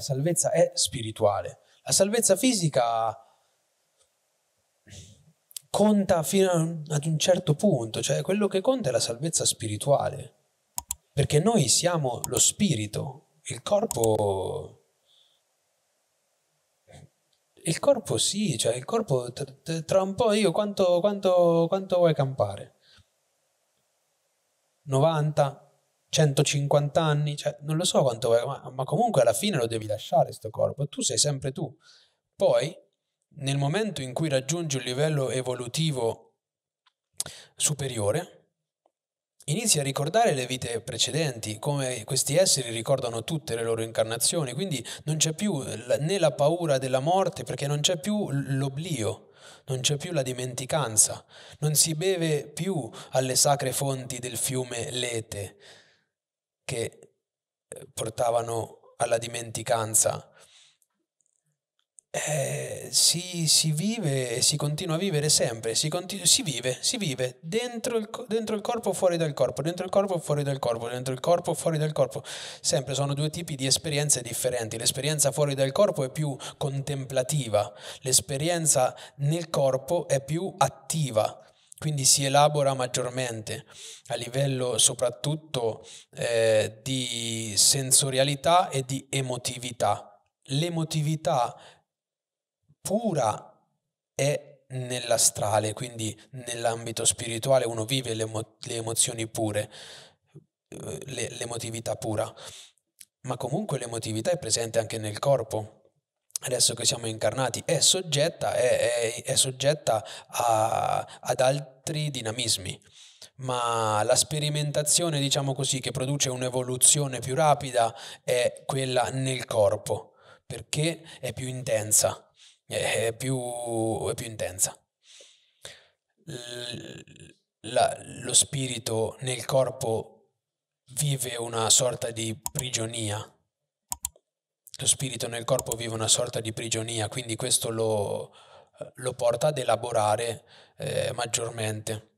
la salvezza è spirituale. La salvezza fisica conta fino ad un certo punto, cioè quello che conta è la salvezza spirituale, perché noi siamo lo spirito, il corpo... Il corpo sì, cioè il corpo tra un po' io quanto, quanto, quanto vuoi campare? 90? 150 anni, cioè, non lo so quanto vuoi, ma, ma comunque alla fine lo devi lasciare questo corpo, tu sei sempre tu. Poi, nel momento in cui raggiungi un livello evolutivo superiore, inizi a ricordare le vite precedenti, come questi esseri ricordano tutte le loro incarnazioni, quindi non c'è più né la paura della morte perché non c'è più l'oblio. Non c'è più la dimenticanza, non si beve più alle sacre fonti del fiume Lete, che eh, portavano alla dimenticanza. Eh, si, si, vive e si continua a vivere sempre, si, continu- si vive, si vive dentro il, co- dentro il corpo, fuori dal corpo, dentro il corpo, fuori dal corpo, dentro il corpo, fuori dal corpo. Sempre sono due tipi di esperienze differenti. L'esperienza fuori dal corpo è più contemplativa, l'esperienza nel corpo è più attiva. Quindi si elabora maggiormente a livello soprattutto eh, di sensorialità e di emotività. L'emotività pura è nell'astrale, quindi nell'ambito spirituale uno vive le, emo- le emozioni pure, eh, le- l'emotività pura, ma comunque l'emotività è presente anche nel corpo, adesso che siamo incarnati, è soggetta, è, è, è soggetta a, ad altri dinamismi. Ma la sperimentazione, diciamo così, che produce un'evoluzione più rapida è quella nel corpo, perché è più intensa. È più, è più intensa. L, la, lo spirito nel corpo vive una sorta di prigionia lo spirito nel corpo vive una sorta di prigionia, quindi questo lo, eh, lo porta ad elaborare eh, maggiormente.